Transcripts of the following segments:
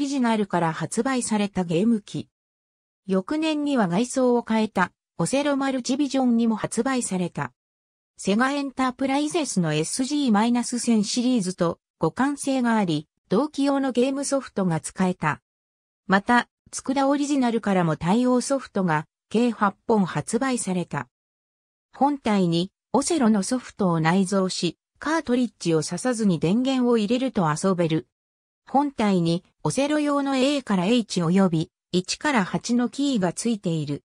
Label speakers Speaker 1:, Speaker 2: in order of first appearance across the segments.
Speaker 1: リジナルから発売されたゲーム機。翌年には外装を変えた、オセロマルチビジョンにも発売された。セガエンタープライゼスの SG-1000 シリーズと互換性があり、同期用のゲームソフトが使えた。また、つくだオリジナルからも対応ソフトが計8本発売された。本体にオセロのソフトを内蔵し、カートリッジを刺さずに電源を入れると遊べる本体にオセロ用の A から H 及び1から8のキーがついている。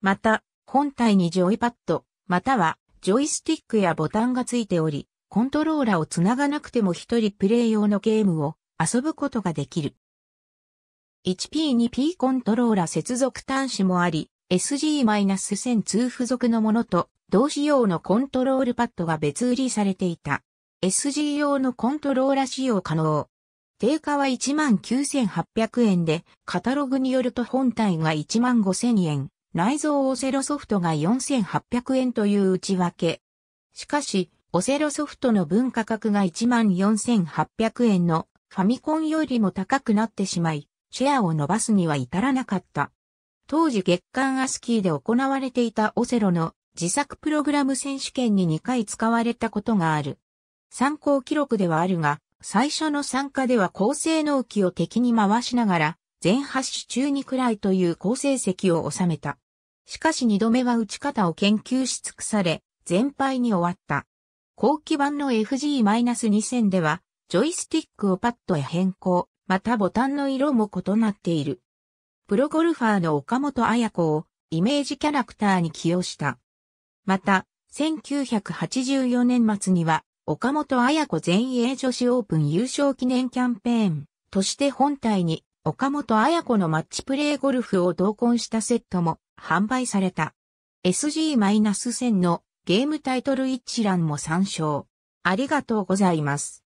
Speaker 1: また、本体にジョイパッド、またはジョイスティックやボタンがついており、コントローラをつながなくても一人プレイ用のゲームを遊ぶことができる。1P、2P コントローラ接続端子もあり、SG-1002 付属のものと同仕様のコントロールパッドが別売りされていた。SG 用のコントローラ使用可能。定価は19,800円で、カタログによると本体が15,000円、内蔵オセロソフトが4,800円という内訳。しかし、オセロソフトの分価格が14,800円のファミコンよりも高くなってしまい、シェアを伸ばすには至らなかった。当時月間アスキーで行われていたオセロの自作プログラム選手権に2回使われたことがある。参考記録ではあるが、最初の参加では高性能機を敵に回しながら、全発種中にくらいという高成績を収めた。しかし二度目は打ち方を研究し尽くされ、全敗に終わった。後期版の FG-2000 では、ジョイスティックをパッドへ変更、またボタンの色も異なっている。プロゴルファーの岡本彩子をイメージキャラクターに起用した。また、1984年末には岡本綾子全英女子オープン優勝記念キャンペーンとして本体に岡本綾子のマッチプレイゴルフを同梱したセットも販売された。SG-1000 のゲームタイトル一覧も参照。ありがとうございます。